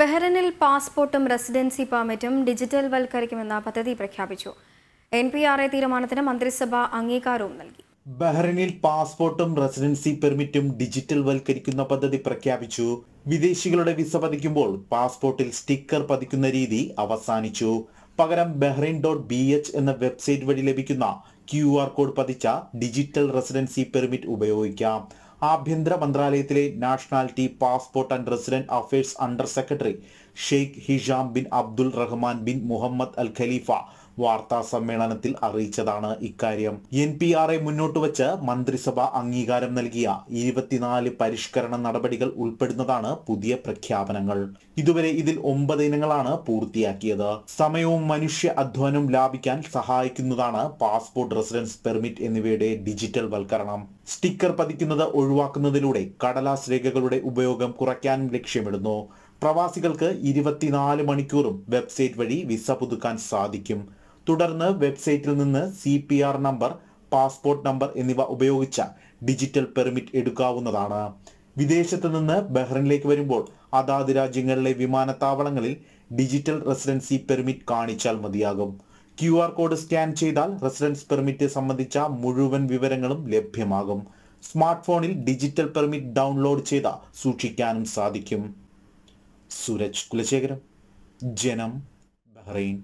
ബെഹ്റനിൽ പാസ്പോർട്ടും residency പെർമിറ്റും digital വൽക്കരിക്കുമെന്ന പദ്ധതി പ്രഖ്യാപിച്ചു എൻ പി ആർ എ തീരുമാനത്തിന് മന്ത്രിസഭ അംഗീകാരവും നൽകി ബഹ്റൈനിൽ പാസ്പോർട്ടും റെസിഡൻസി പെർമിറ്റും ഡിജിറ്റൽ വൽക്കരിക്കുന്ന പദ്ധതി പ്രഖ്യാപിച്ചു വിദേശികളുടെ വിസ പതിക്കുമ്പോൾ പാസ്പോർട്ടിൽ സ്റ്റിക്കർ പതിക്കുന്ന രീതി അവസാനിച്ചു പകരം ബഹ്റൈൻ ഡോട്ട് ബി എച്ച് എന്ന വെബ്സൈറ്റ് വഴി ലഭിക്കുന്ന ക്യു ആർ കോഡ് പതിച്ച ഡിജിറ്റൽ റെസിഡൻസി പെർമിറ്റ് ഉപയോഗിക്കാം ആഭ്യന്തര മന്ത്രാലയത്തിലെ nationality passport and resident affairs under secretary Sheikh Hisham bin Abdul Rahman bin Muhammad Al Khalifa വാർത്താ സമ്മേളനത്തിൽ അറിയിച്ചതാണ് ഇക്കാര്യം എൻ പി ആറെ മുന്നോട്ട് വച്ച് മന്ത്രിസഭ അംഗീകാരം നൽകിയ ഇരുപത്തിനാല് പരിഷ്കരണ നടപടികൾ ഉൾപ്പെടുന്നതാണ് പുതിയ പ്രഖ്യാപനങ്ങൾ ഇതുവരെ ഇതിൽ ഒമ്പത് ഇനങ്ങളാണ് പൂർത്തിയാക്കിയത് സമയവും മനുഷ്യ അധ്വാനവും ലാഭിക്കാൻ സഹായിക്കുന്നതാണ് പാസ്പോർട്ട് റെസിഡൻസ് പെർമിറ്റ് എന്നിവയുടെ ഡിജിറ്റൽ വൽക്കരണം സ്റ്റിക്കർ പതിക്കുന്നത് ഒഴിവാക്കുന്നതിലൂടെ കടലാസ് രേഖകളുടെ ഉപയോഗം കുറയ്ക്കാൻ ലക്ഷ്യമിടുന്നു പ്രവാസികൾക്ക് ഇരുപത്തിനാല് മണിക്കൂറും വെബ്സൈറ്റ് വഴി വിസ പുതുക്കാൻ സാധിക്കും തുടർന്ന് വെബ്സൈറ്റിൽ നിന്ന് C P R number passport number എന്നിവ ഉപയോഗിച്ച ഡിജിറ്റൽ പെർമിറ്റ് എടുക്കാവുന്നതാണ് വിദേശത്ത് നിന്ന് ബഹ്റിനിലേക്ക് വരുമ്പോൾ അതാത് രാജ്യങ്ങളിലെ വിമാനത്താവളങ്ങളിൽ ഡിജിറ്റൽ റെസിഡൻസി പെർമിറ്റ് കാണിച്ചാൽ മതിയാകും ക്യു ആർ കോഡ് സ്കാൻ ചെയ്താൽ റെസിഡൻസ് പെർമിറ്റ് സംബന്ധിച്ച മുഴുവൻ വിവരങ്ങളും ലഭ്യമാകും സ്മാർട്ട് ഫോണിൽ ഡിജിറ്റൽ പെർമിറ്റ് ഡൗൺലോഡ് ചെയ്ത സൂക്ഷിക്കാനും സാധിക്കും സുരജ് കുലശേഖരം ജനം ബഹ്റൈൻ